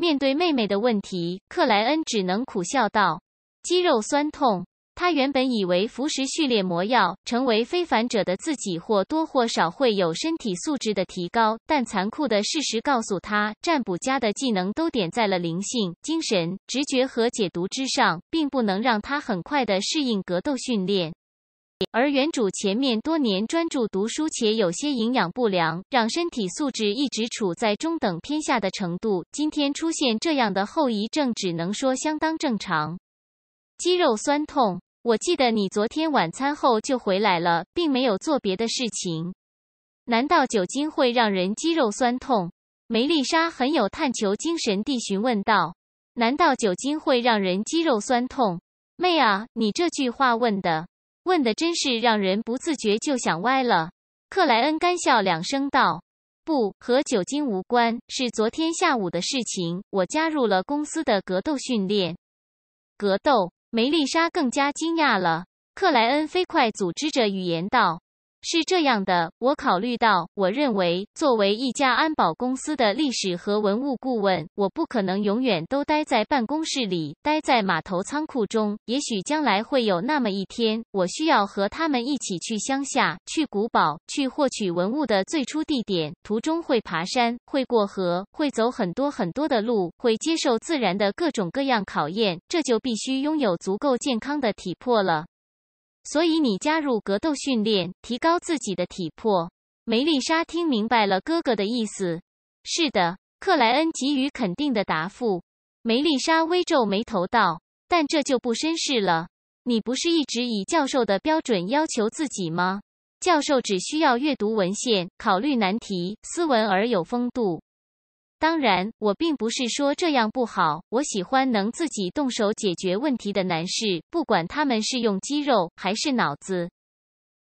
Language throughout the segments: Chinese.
面对妹妹的问题，克莱恩只能苦笑道：“肌肉酸痛。他原本以为服食序列魔药成为非凡者的自己，或多或少会有身体素质的提高，但残酷的事实告诉他，占卜家的技能都点在了灵性、精神、直觉和解读之上，并不能让他很快的适应格斗训练。”而原主前面多年专注读书，且有些营养不良，让身体素质一直处在中等偏下的程度。今天出现这样的后遗症，只能说相当正常。肌肉酸痛，我记得你昨天晚餐后就回来了，并没有做别的事情。难道酒精会让人肌肉酸痛？梅丽莎很有探求精神地询问道：“难道酒精会让人肌肉酸痛？”妹啊，你这句话问的。问的真是让人不自觉就想歪了。克莱恩干笑两声道：“不和酒精无关，是昨天下午的事情。我加入了公司的格斗训练。”格斗，梅丽莎更加惊讶了。克莱恩飞快组织着语言道。是这样的，我考虑到，我认为，作为一家安保公司的历史和文物顾问，我不可能永远都待在办公室里，待在码头仓库中。也许将来会有那么一天，我需要和他们一起去乡下，去古堡，去获取文物的最初地点。途中会爬山，会过河，会走很多很多的路，会接受自然的各种各样考验。这就必须拥有足够健康的体魄了。所以你加入格斗训练，提高自己的体魄。梅丽莎听明白了哥哥的意思。是的，克莱恩给予肯定的答复。梅丽莎微皱眉头道：“但这就不绅士了。你不是一直以教授的标准要求自己吗？教授只需要阅读文献，考虑难题，斯文而有风度。”当然，我并不是说这样不好。我喜欢能自己动手解决问题的男士，不管他们是用肌肉还是脑子。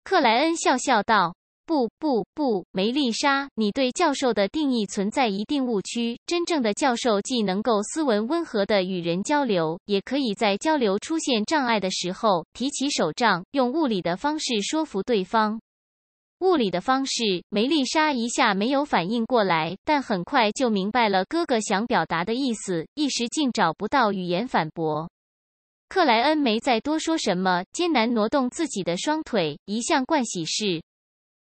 克莱恩笑笑道：“不不不，梅丽莎，你对教授的定义存在一定误区。真正的教授既能够斯文温和的与人交流，也可以在交流出现障碍的时候提起手杖，用物理的方式说服对方。”物理的方式，梅丽莎一下没有反应过来，但很快就明白了哥哥想表达的意思，一时竟找不到语言反驳。克莱恩没再多说什么，艰难挪动自己的双腿，一向惯喜事。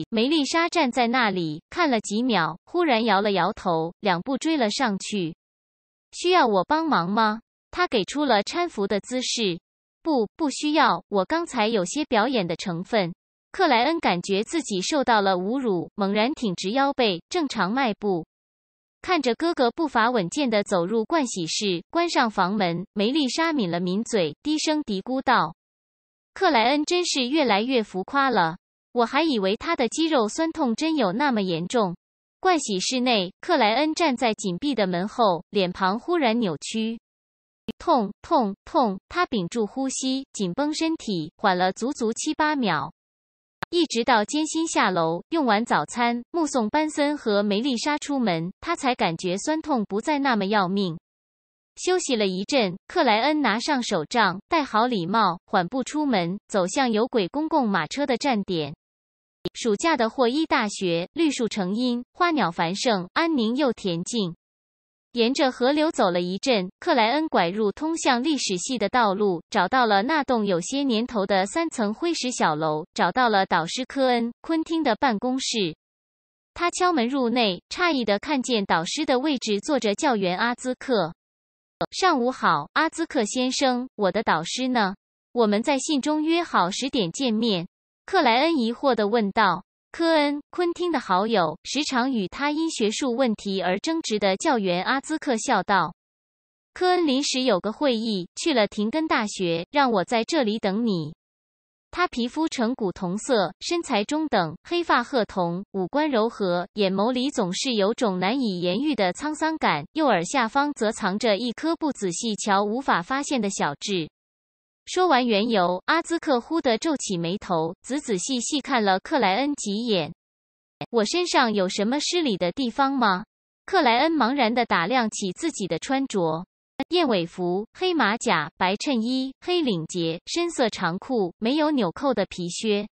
梅丽莎站在那里看了几秒，忽然摇了摇头，两步追了上去。需要我帮忙吗？他给出了搀扶的姿势。不，不需要。我刚才有些表演的成分。克莱恩感觉自己受到了侮辱，猛然挺直腰背，正常迈步，看着哥哥步伐稳健地走入盥洗室，关上房门。梅丽莎抿了抿嘴，低声嘀咕道：“克莱恩真是越来越浮夸了，我还以为他的肌肉酸痛真有那么严重。”盥洗室内，克莱恩站在紧闭的门后，脸庞忽然扭曲，痛痛痛！他屏住呼吸，紧绷身体，缓了足足七八秒。一直到艰辛下楼，用完早餐，目送班森和梅丽莎出门，他才感觉酸痛不再那么要命。休息了一阵，克莱恩拿上手杖，戴好礼帽，缓步出门，走向有轨公共马车的站点。暑假的霍伊大学绿树成荫，花鸟繁盛，安宁又恬静。沿着河流走了一阵，克莱恩拐入通向历史系的道路，找到了那栋有些年头的三层灰石小楼，找到了导师科恩·昆汀的办公室。他敲门入内，诧异的看见导师的位置坐着教员阿兹克。上午好，阿兹克先生，我的导师呢？我们在信中约好十点见面。克莱恩疑惑的问道。科恩·昆汀的好友，时常与他因学术问题而争执的教员阿兹克笑道：“科恩临时有个会议，去了廷根大学，让我在这里等你。”他皮肤呈古铜色，身材中等，黑发褐瞳，五官柔和，眼眸里总是有种难以言喻的沧桑感。右耳下方则藏着一颗不仔细瞧无法发现的小痣。说完缘由，阿兹克忽地皱起眉头，仔仔细细看了克莱恩几眼。我身上有什么失礼的地方吗？克莱恩茫然地打量起自己的穿着：燕尾服、黑马甲、白衬衣、黑领结、深色长裤、没有纽扣的皮靴，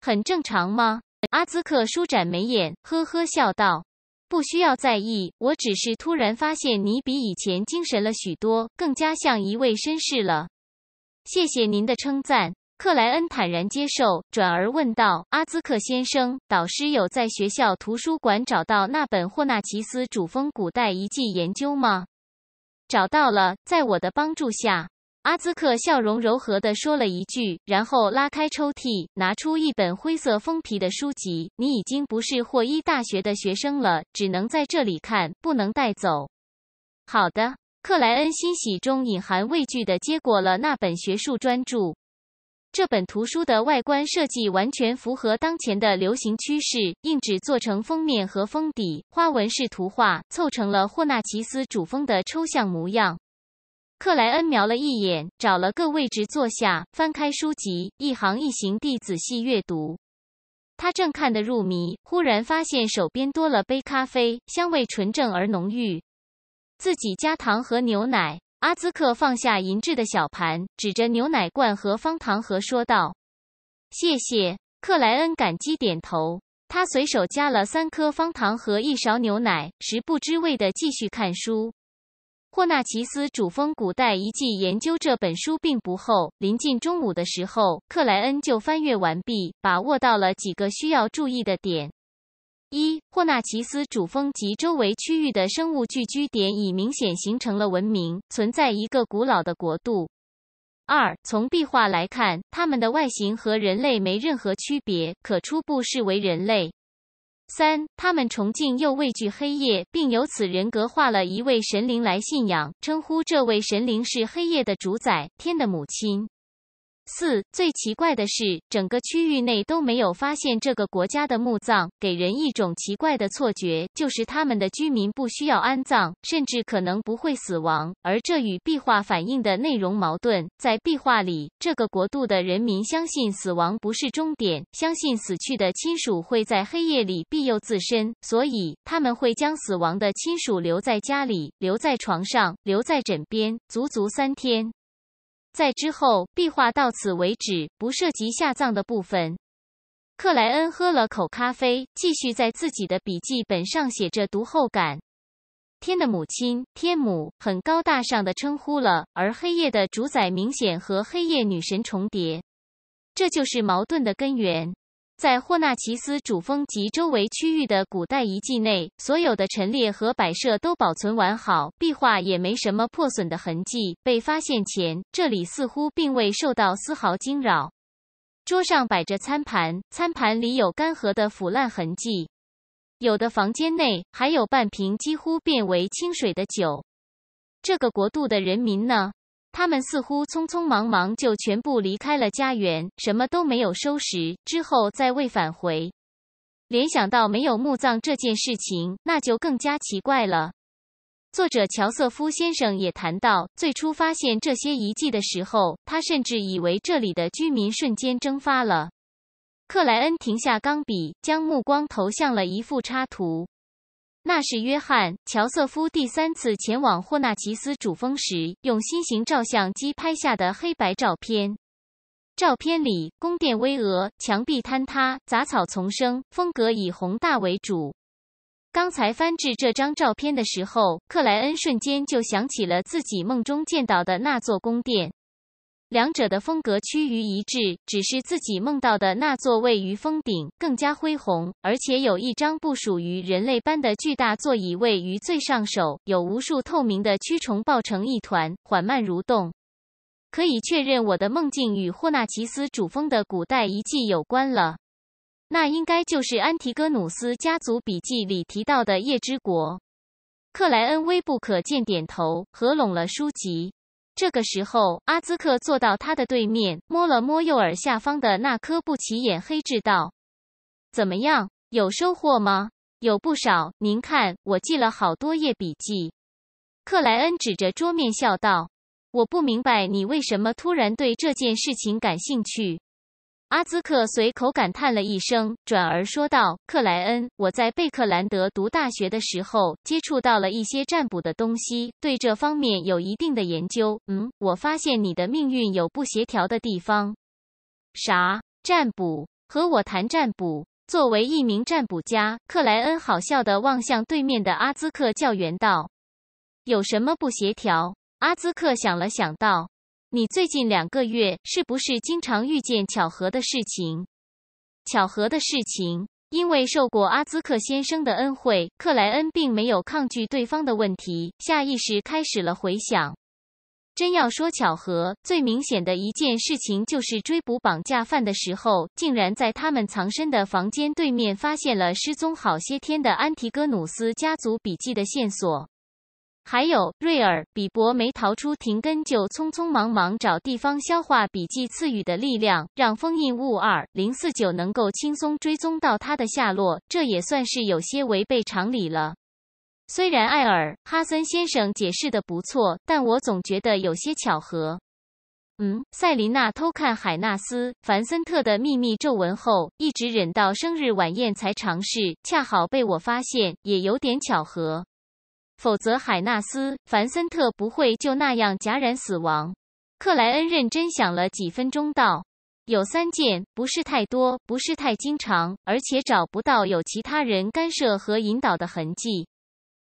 很正常吗？阿兹克舒展眉眼，呵呵笑道：“不需要在意，我只是突然发现你比以前精神了许多，更加像一位绅士了。”谢谢您的称赞，克莱恩坦然接受，转而问道：“阿兹克先生，导师有在学校图书馆找到那本霍纳奇斯主峰古代遗迹研究吗？”“找到了，在我的帮助下。”阿兹克笑容柔和地说了一句，然后拉开抽屉，拿出一本灰色封皮的书籍。“你已经不是霍伊大学的学生了，只能在这里看，不能带走。”“好的。”克莱恩欣喜中隐含畏惧地接过了那本学术专著。这本图书的外观设计完全符合当前的流行趋势，硬纸做成封面和封底，花纹式图画凑成了霍纳奇斯主峰的抽象模样。克莱恩瞄了一眼，找了个位置坐下，翻开书籍，一行一行地仔细阅读。他正看得入迷，忽然发现手边多了杯咖啡，香味纯正而浓郁。自己加糖和牛奶。阿兹克放下银质的小盘，指着牛奶罐和方糖盒说道：“谢谢。”克莱恩感激点头。他随手加了三颗方糖和一勺牛奶，食不知味地继续看书。霍纳奇斯主峰古代遗迹研究，这本书并不厚。临近中午的时候，克莱恩就翻阅完毕，把握到了几个需要注意的点。一、霍纳奇斯主峰及周围区域的生物聚居点已明显形成了文明，存在一个古老的国度。二、从壁画来看，它们的外形和人类没任何区别，可初步视为人类。三、他们崇敬又畏惧黑夜，并由此人格化了一位神灵来信仰，称呼这位神灵是黑夜的主宰，天的母亲。四最奇怪的是，整个区域内都没有发现这个国家的墓葬，给人一种奇怪的错觉，就是他们的居民不需要安葬，甚至可能不会死亡。而这与壁画反映的内容矛盾。在壁画里，这个国度的人民相信死亡不是终点，相信死去的亲属会在黑夜里庇佑自身，所以他们会将死亡的亲属留在家里，留在床上，留在枕边，足足三天。在之后，壁画到此为止，不涉及下葬的部分。克莱恩喝了口咖啡，继续在自己的笔记本上写着读后感。天的母亲，天母，很高大上的称呼了，而黑夜的主宰明显和黑夜女神重叠，这就是矛盾的根源。在霍纳奇斯主峰及周围区域的古代遗迹内，所有的陈列和摆设都保存完好，壁画也没什么破损的痕迹。被发现前，这里似乎并未受到丝毫惊扰。桌上摆着餐盘，餐盘里有干涸的腐烂痕迹。有的房间内还有半瓶几乎变为清水的酒。这个国度的人民呢？他们似乎匆匆忙忙就全部离开了家园，什么都没有收拾，之后再未返回。联想到没有墓葬这件事情，那就更加奇怪了。作者乔瑟夫先生也谈到，最初发现这些遗迹的时候，他甚至以为这里的居民瞬间蒸发了。克莱恩停下钢笔，将目光投向了一幅插图。那是约翰·乔瑟夫第三次前往霍纳奇斯主峰时，用新型照相机拍下的黑白照片。照片里，宫殿巍峨，墙壁坍塌，杂草丛生，风格以宏大为主。刚才翻至这张照片的时候，克莱恩瞬间就想起了自己梦中见到的那座宫殿。两者的风格趋于一致，只是自己梦到的那座位于峰顶更加恢宏，而且有一张不属于人类般的巨大座椅位于最上首，有无数透明的蛆虫抱成一团，缓慢蠕动。可以确认我的梦境与霍纳奇斯主峰的古代遗迹有关了，那应该就是安提戈努斯家族笔记里提到的夜之国。克莱恩微不可见点头，合拢了书籍。这个时候，阿兹克坐到他的对面，摸了摸右耳下方的那颗不起眼黑痣，道：“怎么样，有收获吗？有不少。您看，我记了好多页笔记。”克莱恩指着桌面笑道：“我不明白你为什么突然对这件事情感兴趣。”阿兹克随口感叹了一声，转而说道：“克莱恩，我在贝克兰德读大学的时候，接触到了一些占卜的东西，对这方面有一定的研究。嗯，我发现你的命运有不协调的地方。”“啥？占卜？和我谈占卜？”作为一名占卜家，克莱恩好笑地望向对面的阿兹克教员道：“有什么不协调？”阿兹克想了想道。你最近两个月是不是经常遇见巧合的事情？巧合的事情，因为受过阿兹克先生的恩惠，克莱恩并没有抗拒对方的问题，下意识开始了回想。真要说巧合，最明显的一件事情就是追捕绑架犯的时候，竟然在他们藏身的房间对面发现了失踪好些天的安提戈努斯家族笔记的线索。还有瑞尔比伯没逃出停根，就匆匆忙忙找地方消化笔记赐予的力量，让封印物二零四九能够轻松追踪到他的下落，这也算是有些违背常理了。虽然艾尔哈森先生解释的不错，但我总觉得有些巧合。嗯，赛琳娜偷看海纳斯凡森特的秘密皱纹后，一直忍到生日晚宴才尝试，恰好被我发现，也有点巧合。否则，海纳斯·凡森特不会就那样戛然死亡。克莱恩认真想了几分钟，道：“有三件，不是太多，不是太经常，而且找不到有其他人干涉和引导的痕迹。”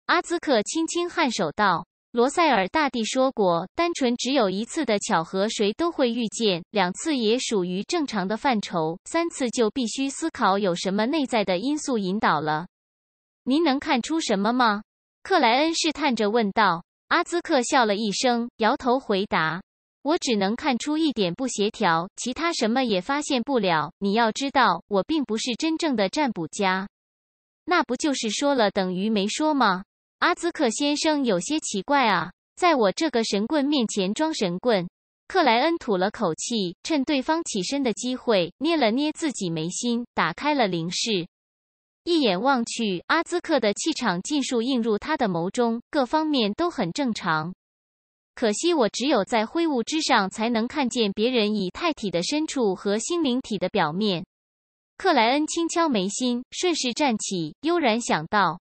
阿兹克轻轻颔首道：“罗塞尔大帝说过，单纯只有一次的巧合，谁都会遇见；两次也属于正常的范畴；三次就必须思考有什么内在的因素引导了。您能看出什么吗？”克莱恩试探着问道：“阿兹克笑了一声，摇头回答：‘我只能看出一点不协调，其他什么也发现不了。’你要知道，我并不是真正的占卜家。那不就是说了等于没说吗？”阿兹克先生有些奇怪啊，在我这个神棍面前装神棍。克莱恩吐了口气，趁对方起身的机会，捏了捏自己眉心，打开了灵视。一眼望去，阿兹克的气场尽数映入他的眸中，各方面都很正常。可惜我只有在灰雾之上才能看见别人以太体的深处和心灵体的表面。克莱恩轻敲眉心，顺势站起，悠然想到。